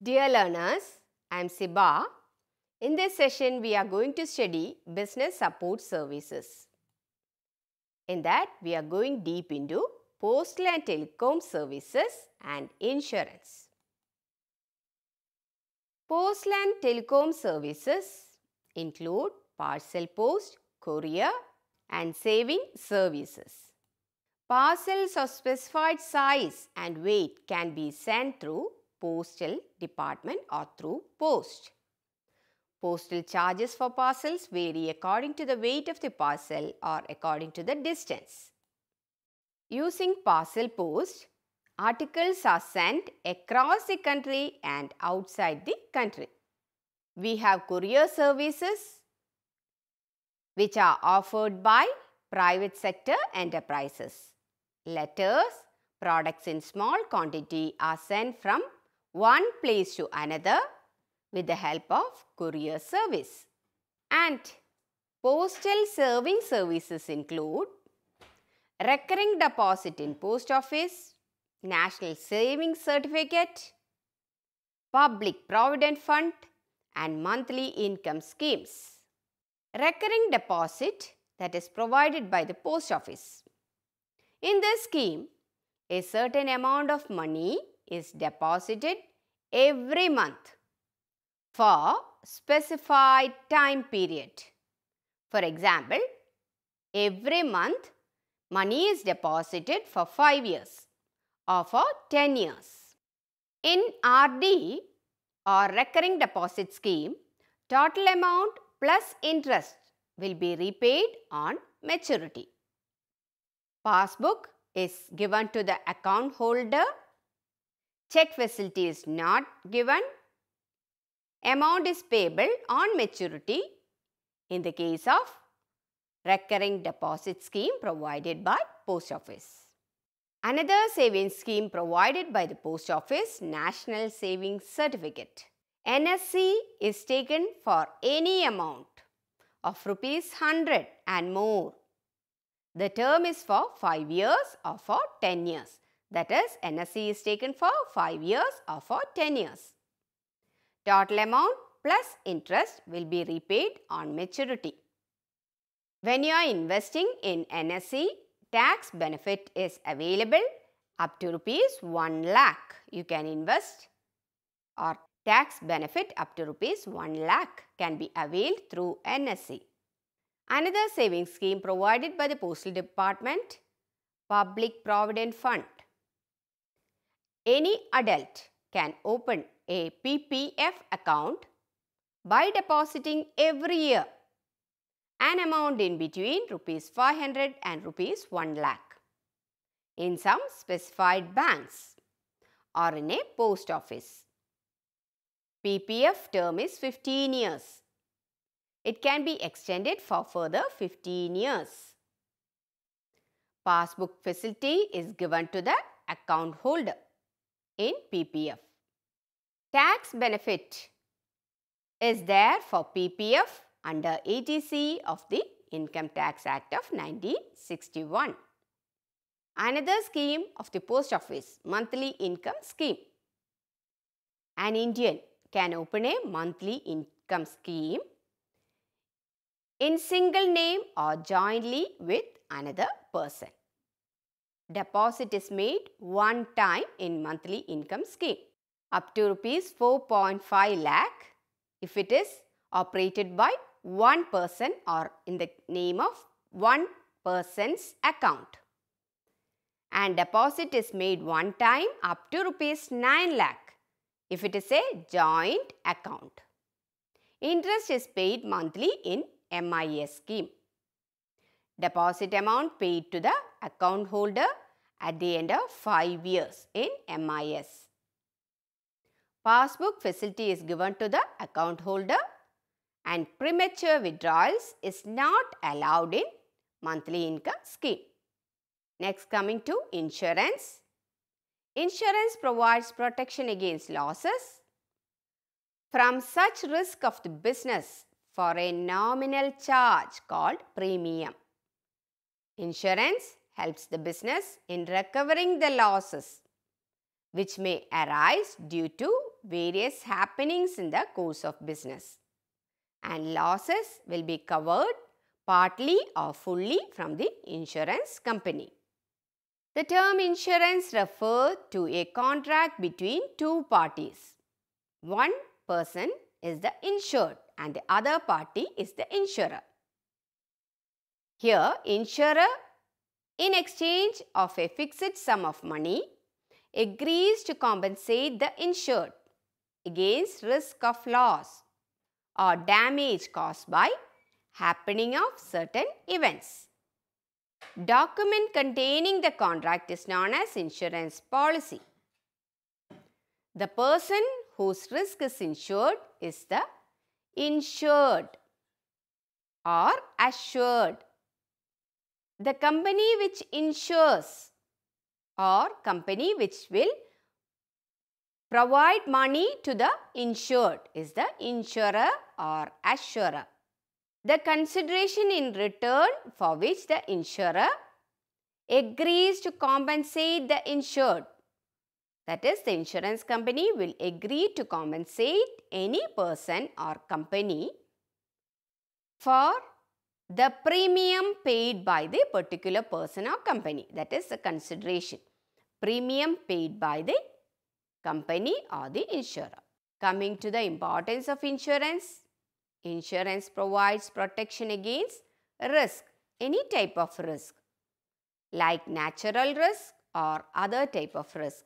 Dear learners, I am Siba. In this session, we are going to study business support services. In that, we are going deep into postal and telecom services and insurance. Postal and telecom services include parcel post, courier and saving services. Parcels of specified size and weight can be sent through postal department or through post. Postal charges for parcels vary according to the weight of the parcel or according to the distance. Using parcel post, articles are sent across the country and outside the country. We have courier services which are offered by private sector enterprises. Letters, products in small quantity are sent from one place to another with the help of courier service. And postal serving services include recurring deposit in post office, national savings certificate, public provident fund and monthly income schemes. Recurring deposit that is provided by the post office. In this scheme, a certain amount of money is deposited every month for specified time period. For example, every month money is deposited for 5 years or for 10 years. In RD or recurring deposit scheme, total amount plus interest will be repaid on maturity. Passbook is given to the account holder. Check facility is not given. Amount is payable on maturity in the case of recurring deposit scheme provided by post office. Another savings scheme provided by the post office National Savings Certificate. NSC is taken for any amount of rupees 100 and more the term is for 5 years or for 10 years. That is, NSC is taken for 5 years or for 10 years. Total amount plus interest will be repaid on maturity. When you are investing in NSC, tax benefit is available up to rupees 1 lakh. You can invest or tax benefit up to rupees 1 lakh can be availed through NSC. Another savings scheme provided by the Postal Department, Public Provident Fund. Any adult can open a PPF account by depositing every year an amount in between rupees 500 and rupees 1 lakh in some specified banks or in a post office. PPF term is 15 years. It can be extended for further 15 years. Passbook facility is given to the account holder in PPF. Tax benefit is there for PPF under ATC of the Income Tax Act of 1961. Another scheme of the Post Office, Monthly Income Scheme. An Indian can open a monthly income scheme in single name or jointly with another person. Deposit is made one time in monthly income scheme up to rupees 4.5 lakh if it is operated by one person or in the name of one person's account. And deposit is made one time up to rupees 9 lakh if it is a joint account. Interest is paid monthly in MIS scheme. Deposit amount paid to the account holder at the end of 5 years in MIS. Passbook facility is given to the account holder and premature withdrawals is not allowed in monthly income scheme. Next coming to insurance. Insurance provides protection against losses. From such risk of the business for a nominal charge called premium. Insurance helps the business in recovering the losses which may arise due to various happenings in the course of business. And losses will be covered partly or fully from the insurance company. The term insurance refers to a contract between two parties. One person is the insured and the other party is the insurer. Here, insurer in exchange of a fixed sum of money agrees to compensate the insured against risk of loss or damage caused by happening of certain events. Document containing the contract is known as insurance policy. The person whose risk is insured is the insured or assured. The company which insures or company which will provide money to the insured is the insurer or assurer. The consideration in return for which the insurer agrees to compensate the insured that is the insurance company will agree to compensate any person or company for the premium paid by the particular person or company. That is the consideration. Premium paid by the company or the insurer. Coming to the importance of insurance. Insurance provides protection against risk, any type of risk like natural risk or other type of risk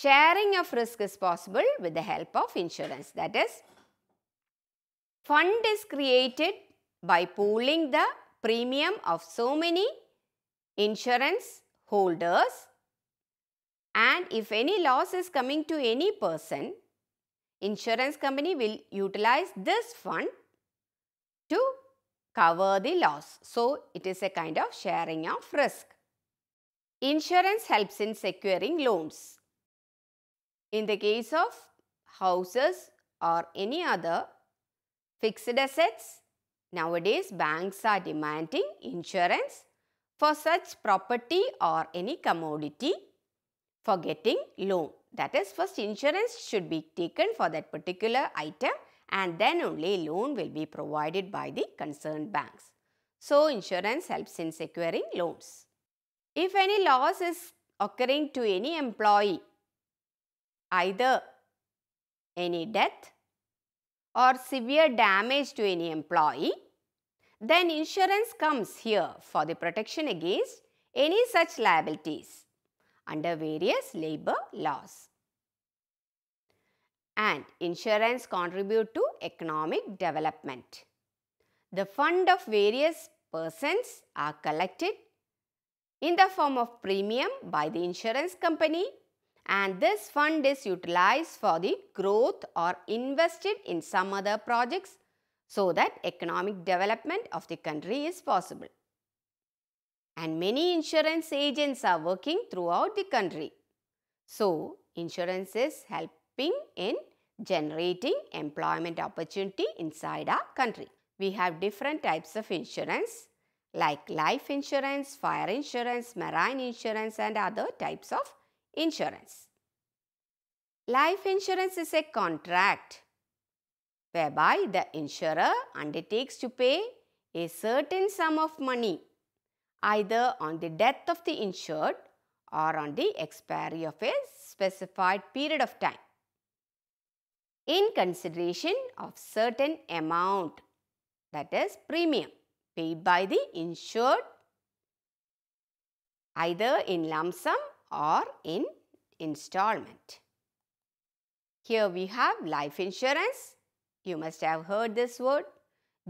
sharing of risk is possible with the help of insurance. That is, fund is created by pooling the premium of so many insurance holders and if any loss is coming to any person, insurance company will utilize this fund to cover the loss. So, it is a kind of sharing of risk. Insurance helps in securing loans in the case of houses or any other fixed assets, nowadays banks are demanding insurance for such property or any commodity for getting loan. That is first insurance should be taken for that particular item and then only loan will be provided by the concerned banks. So, insurance helps in securing loans. If any loss is occurring to any employee either any death or severe damage to any employee, then insurance comes here for the protection against any such liabilities under various labor laws. And insurance contribute to economic development. The fund of various persons are collected in the form of premium by the insurance company and this fund is utilized for the growth or invested in some other projects so that economic development of the country is possible. And many insurance agents are working throughout the country. So, insurance is helping in generating employment opportunity inside our country. We have different types of insurance like life insurance, fire insurance, marine insurance and other types of insurance. Life insurance is a contract whereby the insurer undertakes to pay a certain sum of money either on the death of the insured or on the expiry of a specified period of time in consideration of certain amount that is premium paid by the insured either in lump sum or in installment. Here we have life insurance. You must have heard this word.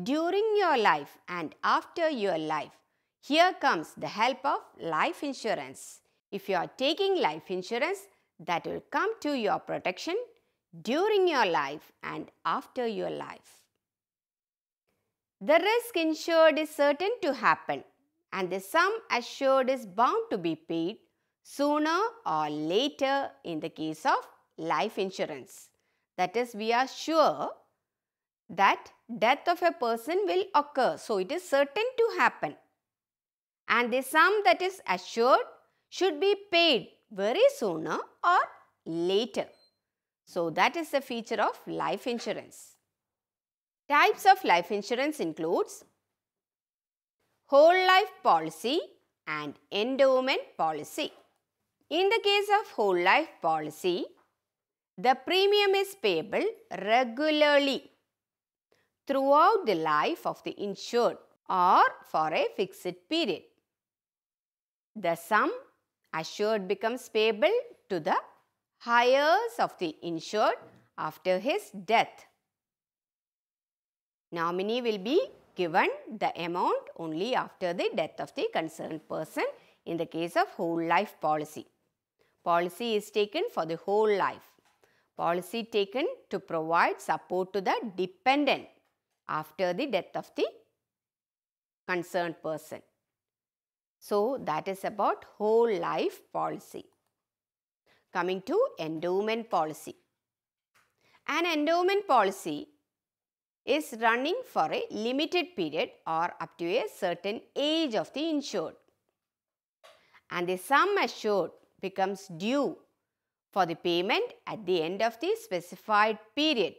During your life and after your life, here comes the help of life insurance. If you are taking life insurance, that will come to your protection during your life and after your life. The risk insured is certain to happen and the sum assured is bound to be paid sooner or later in the case of life insurance. That is, we are sure that death of a person will occur. So, it is certain to happen. And the sum that is assured should be paid very sooner or later. So, that is the feature of life insurance. Types of life insurance includes whole life policy and endowment policy. In the case of whole life policy, the premium is payable regularly throughout the life of the insured or for a fixed period. The sum assured becomes payable to the heirs of the insured after his death. Nominee will be given the amount only after the death of the concerned person in the case of whole life policy. Policy is taken for the whole life. Policy taken to provide support to the dependent after the death of the concerned person. So, that is about whole life policy. Coming to endowment policy. An endowment policy is running for a limited period or up to a certain age of the insured. And the sum assured becomes due for the payment at the end of the specified period.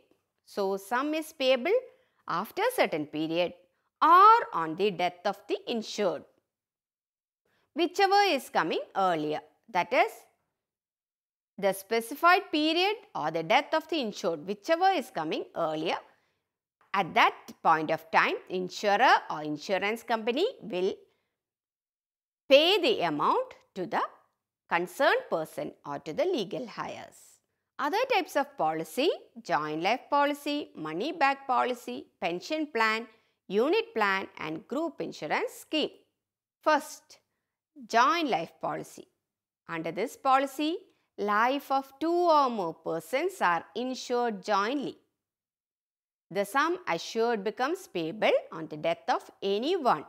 So, sum is payable after a certain period or on the death of the insured. Whichever is coming earlier that is the specified period or the death of the insured whichever is coming earlier at that point of time insurer or insurance company will pay the amount to the concerned person or to the legal heirs. Other types of policy, joint life policy, money back policy, pension plan, unit plan and group insurance scheme. First, joint life policy. Under this policy, life of two or more persons are insured jointly. The sum assured becomes payable on the death of anyone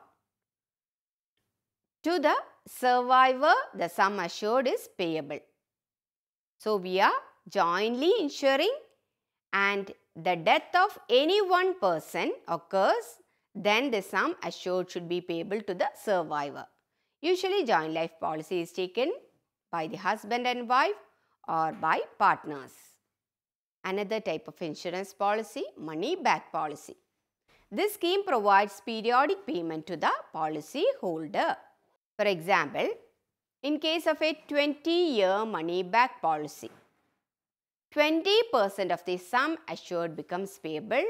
to the survivor, the sum assured is payable. So, we are jointly insuring and the death of any one person occurs, then the sum assured should be payable to the survivor. Usually joint life policy is taken by the husband and wife or by partners. Another type of insurance policy, money back policy. This scheme provides periodic payment to the policy holder. For example, in case of a 20-year money back policy, 20% of the sum assured becomes payable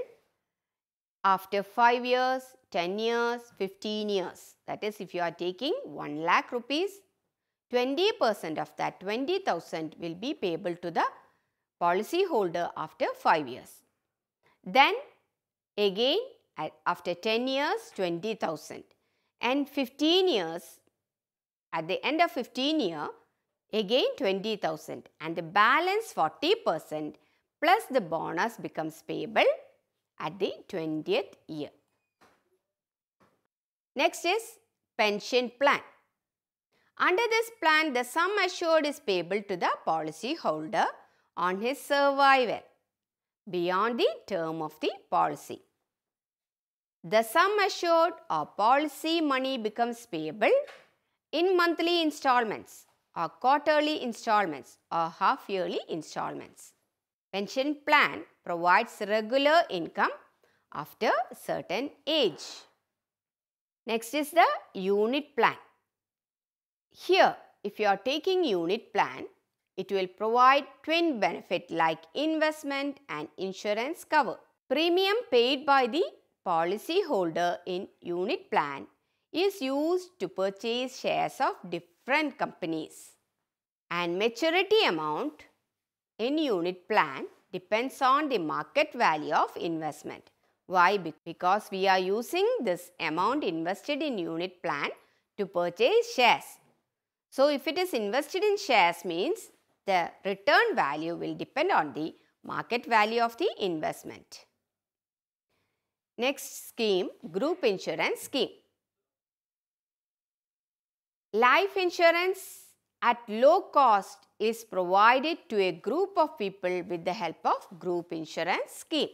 after 5 years, 10 years, 15 years. That is if you are taking 1 lakh rupees, 20% of that 20,000 will be payable to the policyholder after 5 years. Then again after 10 years 20,000 and 15 years at the end of 15 year, again 20,000 and the balance 40% plus the bonus becomes payable at the 20th year. Next is pension plan. Under this plan, the sum assured is payable to the policyholder on his survivor beyond the term of the policy. The sum assured or policy money becomes payable in monthly installments or quarterly installments or half yearly installments. Pension plan provides regular income after certain age. Next is the unit plan. Here, if you are taking unit plan, it will provide twin benefit like investment and insurance cover. Premium paid by the policyholder in unit plan is used to purchase shares of different companies and maturity amount in unit plan depends on the market value of investment. Why? Because we are using this amount invested in unit plan to purchase shares. So, if it is invested in shares means the return value will depend on the market value of the investment. Next scheme, group insurance scheme. Life insurance at low cost is provided to a group of people with the help of group insurance scheme.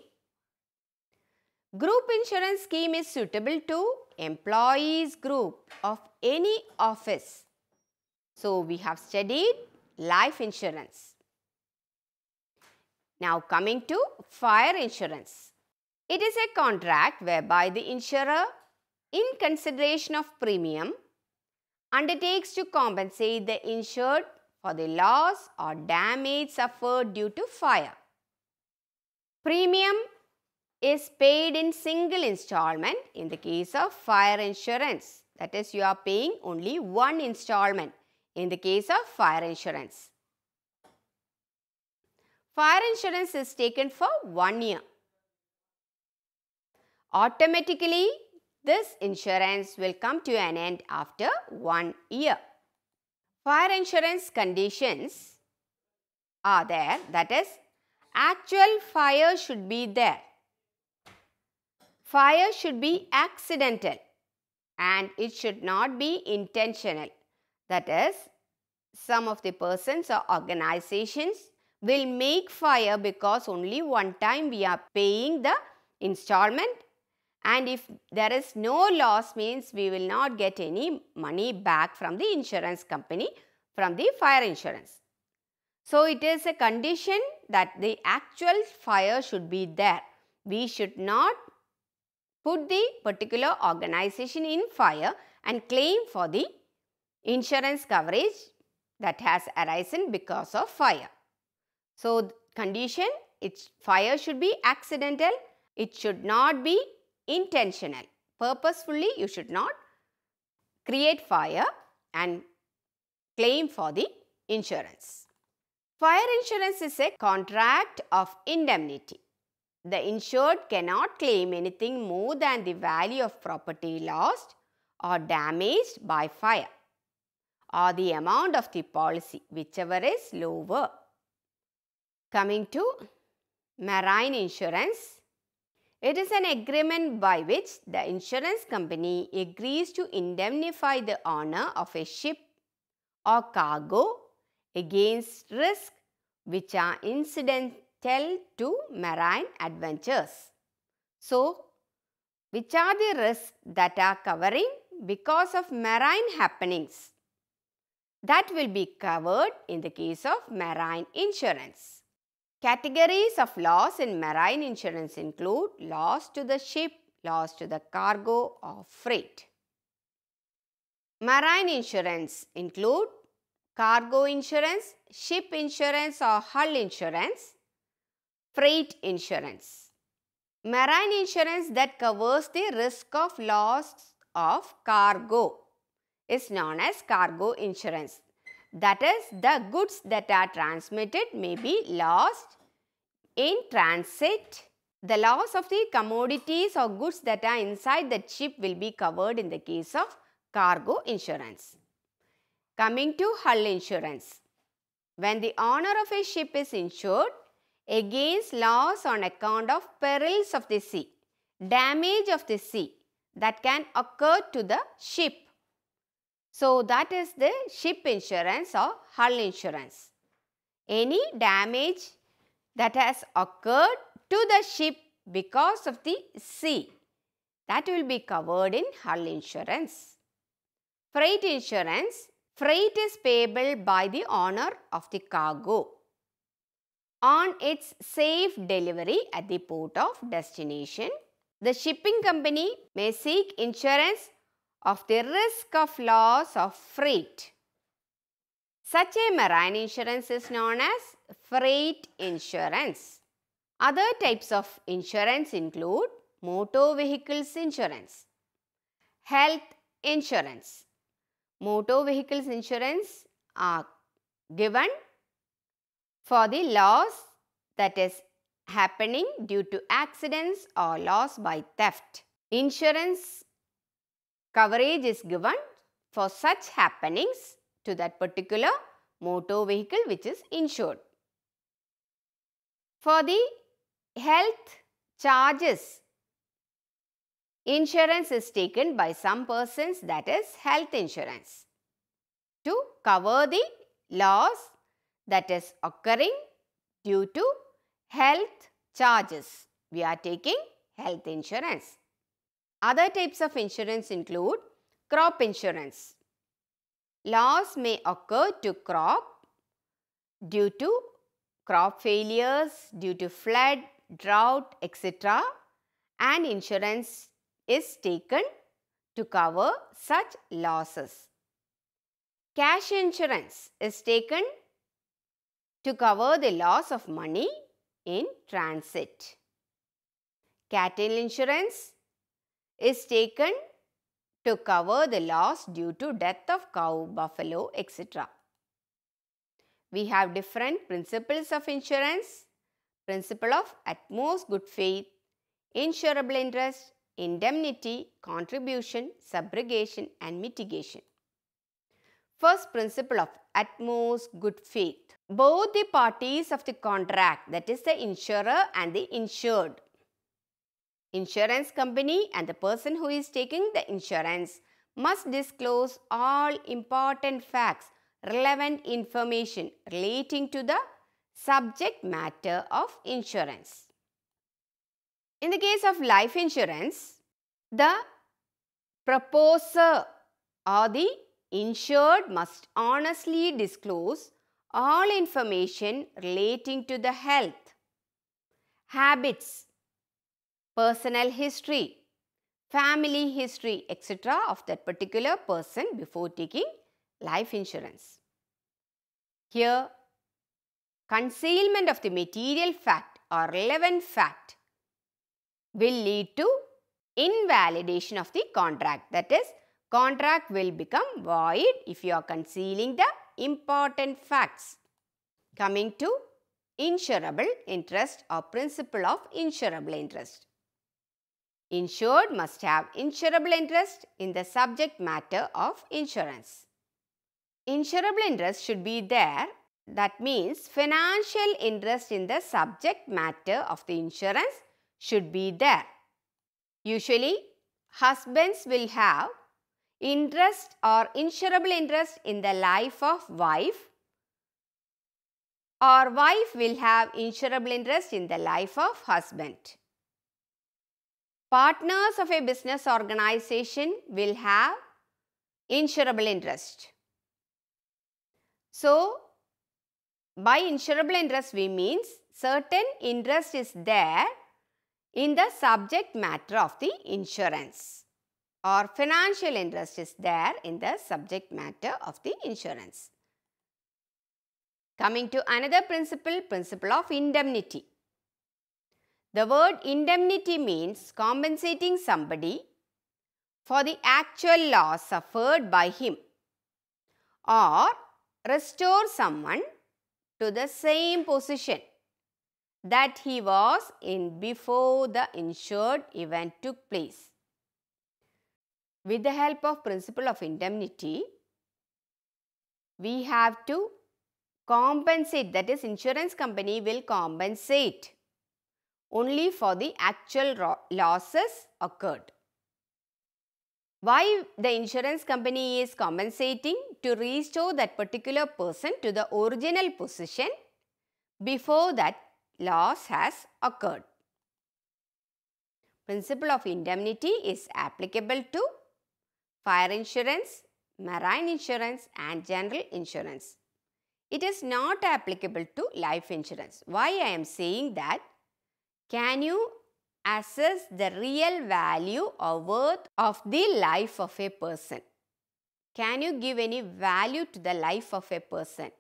Group insurance scheme is suitable to employees group of any office. So, we have studied life insurance. Now, coming to fire insurance. It is a contract whereby the insurer in consideration of premium undertakes to compensate the insured for the loss or damage suffered due to fire. Premium is paid in single installment in the case of fire insurance. That is, you are paying only one installment in the case of fire insurance. Fire insurance is taken for one year. Automatically, this insurance will come to an end after one year. Fire insurance conditions are there that is actual fire should be there. Fire should be accidental and it should not be intentional. That is some of the persons or organizations will make fire because only one time we are paying the installment and if there is no loss means we will not get any money back from the insurance company from the fire insurance. So, it is a condition that the actual fire should be there. We should not put the particular organization in fire and claim for the insurance coverage that has arisen because of fire. So, condition it's fire should be accidental, it should not be intentional. Purposefully you should not create fire and claim for the insurance. Fire insurance is a contract of indemnity. The insured cannot claim anything more than the value of property lost or damaged by fire or the amount of the policy whichever is lower. Coming to marine insurance, it is an agreement by which the insurance company agrees to indemnify the owner of a ship or cargo against risks which are incidental to marine adventures. So, which are the risks that are covering because of marine happenings? That will be covered in the case of marine insurance. Categories of loss in marine insurance include loss to the ship, loss to the cargo or freight. Marine insurance include cargo insurance, ship insurance or hull insurance, freight insurance. Marine insurance that covers the risk of loss of cargo is known as cargo insurance. That is the goods that are transmitted may be lost in transit. The loss of the commodities or goods that are inside the ship will be covered in the case of cargo insurance. Coming to hull insurance. When the owner of a ship is insured against loss on account of perils of the sea, damage of the sea that can occur to the ship so, that is the ship insurance or hull insurance. Any damage that has occurred to the ship because of the sea that will be covered in hull insurance. Freight insurance, freight is payable by the owner of the cargo on its safe delivery at the port of destination. The shipping company may seek insurance of the risk of loss of freight. Such a marine insurance is known as freight insurance. Other types of insurance include motor vehicles insurance, health insurance. Motor vehicles insurance are given for the loss that is happening due to accidents or loss by theft. Insurance Coverage is given for such happenings to that particular motor vehicle which is insured. For the health charges, insurance is taken by some persons that is health insurance to cover the loss that is occurring due to health charges. We are taking health insurance. Other types of insurance include crop insurance. Loss may occur to crop due to crop failures, due to flood, drought, etc. And insurance is taken to cover such losses. Cash insurance is taken to cover the loss of money in transit. Cattle insurance is taken to cover the loss due to death of cow, buffalo, etc. We have different principles of insurance. Principle of utmost good faith, insurable interest, indemnity, contribution, subrogation and mitigation. First principle of utmost good faith. Both the parties of the contract that is the insurer and the insured Insurance company and the person who is taking the insurance must disclose all important facts, relevant information relating to the subject matter of insurance. In the case of life insurance, the proposer or the insured must honestly disclose all information relating to the health, habits, personal history, family history, etc. of that particular person before taking life insurance. Here, concealment of the material fact or relevant fact will lead to invalidation of the contract. That is, contract will become void if you are concealing the important facts. Coming to insurable interest or principle of insurable interest. Insured must have insurable interest in the subject matter of insurance. Insurable interest should be there that means financial interest in the subject matter of the insurance should be there. Usually husbands will have interest or insurable interest in the life of wife or wife will have insurable interest in the life of husband partners of a business organization will have insurable interest. So, by insurable interest we means certain interest is there in the subject matter of the insurance or financial interest is there in the subject matter of the insurance. Coming to another principle, principle of indemnity. The word indemnity means compensating somebody for the actual loss suffered by him or restore someone to the same position that he was in before the insured event took place. With the help of principle of indemnity, we have to compensate that is insurance company will compensate only for the actual losses occurred. Why the insurance company is compensating to restore that particular person to the original position before that loss has occurred. Principle of indemnity is applicable to fire insurance, marine insurance and general insurance. It is not applicable to life insurance. Why I am saying that can you assess the real value or worth of the life of a person? Can you give any value to the life of a person?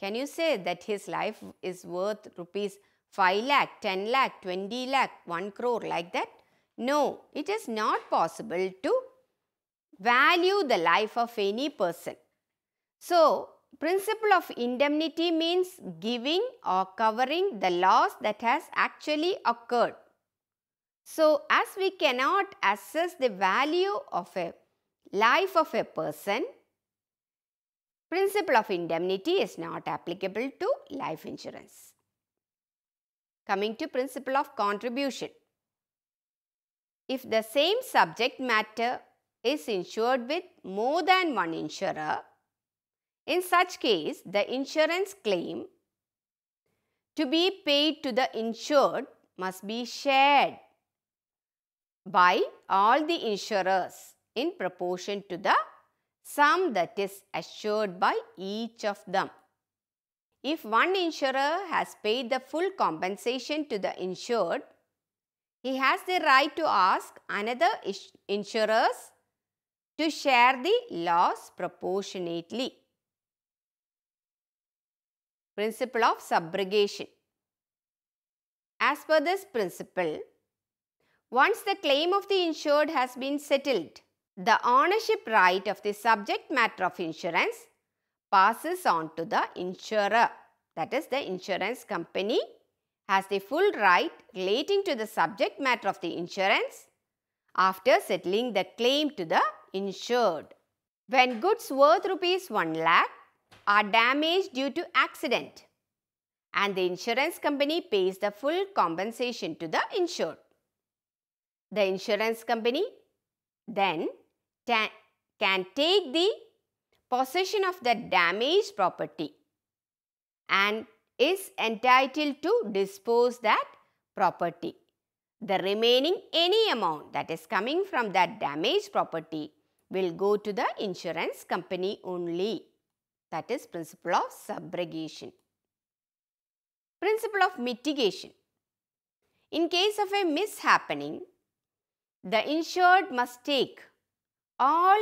Can you say that his life is worth rupees 5 lakh, 10 lakh, 20 lakh, 1 crore like that? No, it is not possible to value the life of any person. So, Principle of indemnity means giving or covering the loss that has actually occurred. So, as we cannot assess the value of a life of a person, principle of indemnity is not applicable to life insurance. Coming to principle of contribution. If the same subject matter is insured with more than one insurer, in such case, the insurance claim to be paid to the insured must be shared by all the insurers in proportion to the sum that is assured by each of them. If one insurer has paid the full compensation to the insured, he has the right to ask another insurers to share the loss proportionately principle of subrogation. As per this principle, once the claim of the insured has been settled, the ownership right of the subject matter of insurance passes on to the insurer. That is the insurance company has the full right relating to the subject matter of the insurance after settling the claim to the insured. When goods worth rupees 1 lakh are damaged due to accident and the insurance company pays the full compensation to the insured. The insurance company then can take the possession of the damaged property and is entitled to dispose that property. The remaining any amount that is coming from that damaged property will go to the insurance company only that is principle of subrogation. Principle of mitigation. In case of a mishappening, the insured must take all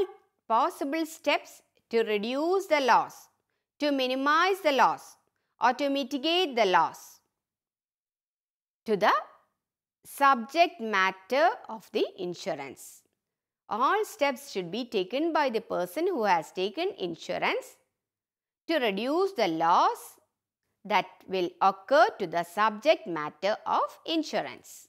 possible steps to reduce the loss, to minimize the loss or to mitigate the loss to the subject matter of the insurance. All steps should be taken by the person who has taken insurance to reduce the loss that will occur to the subject matter of insurance.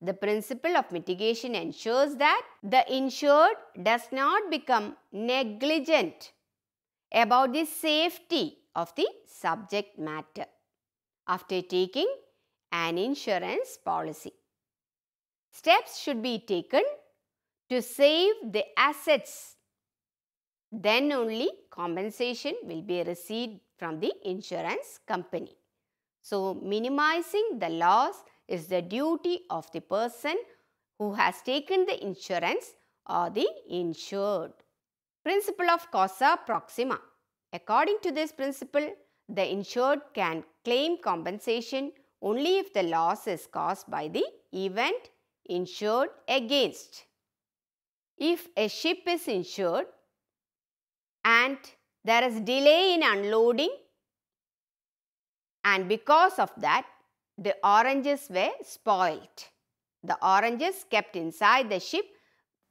The principle of mitigation ensures that the insured does not become negligent about the safety of the subject matter after taking an insurance policy. Steps should be taken to save the assets then only compensation will be received from the insurance company. So, minimizing the loss is the duty of the person who has taken the insurance or the insured. Principle of causa proxima. According to this principle, the insured can claim compensation only if the loss is caused by the event insured against. If a ship is insured, and there is delay in unloading and because of that the oranges were spoilt. The oranges kept inside the ship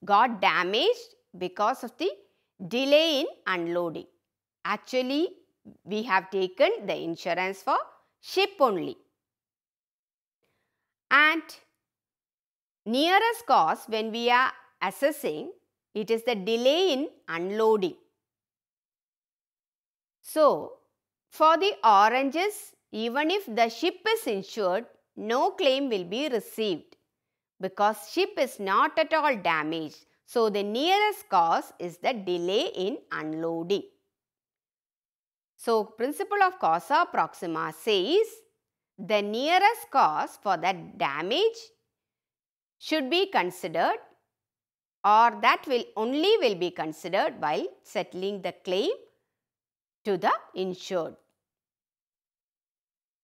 got damaged because of the delay in unloading. Actually, we have taken the insurance for ship only. And nearest cause when we are assessing, it is the delay in unloading. So, for the oranges, even if the ship is insured, no claim will be received because ship is not at all damaged. So, the nearest cause is the delay in unloading. So, principle of causa proxima says the nearest cause for that damage should be considered or that will only will be considered while settling the claim to the insured.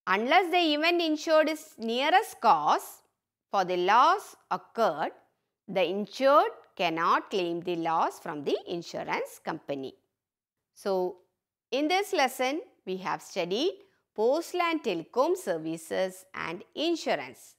Unless the event insured is nearest cause for the loss occurred, the insured cannot claim the loss from the insurance company. So, in this lesson, we have studied postal and telecom services and insurance.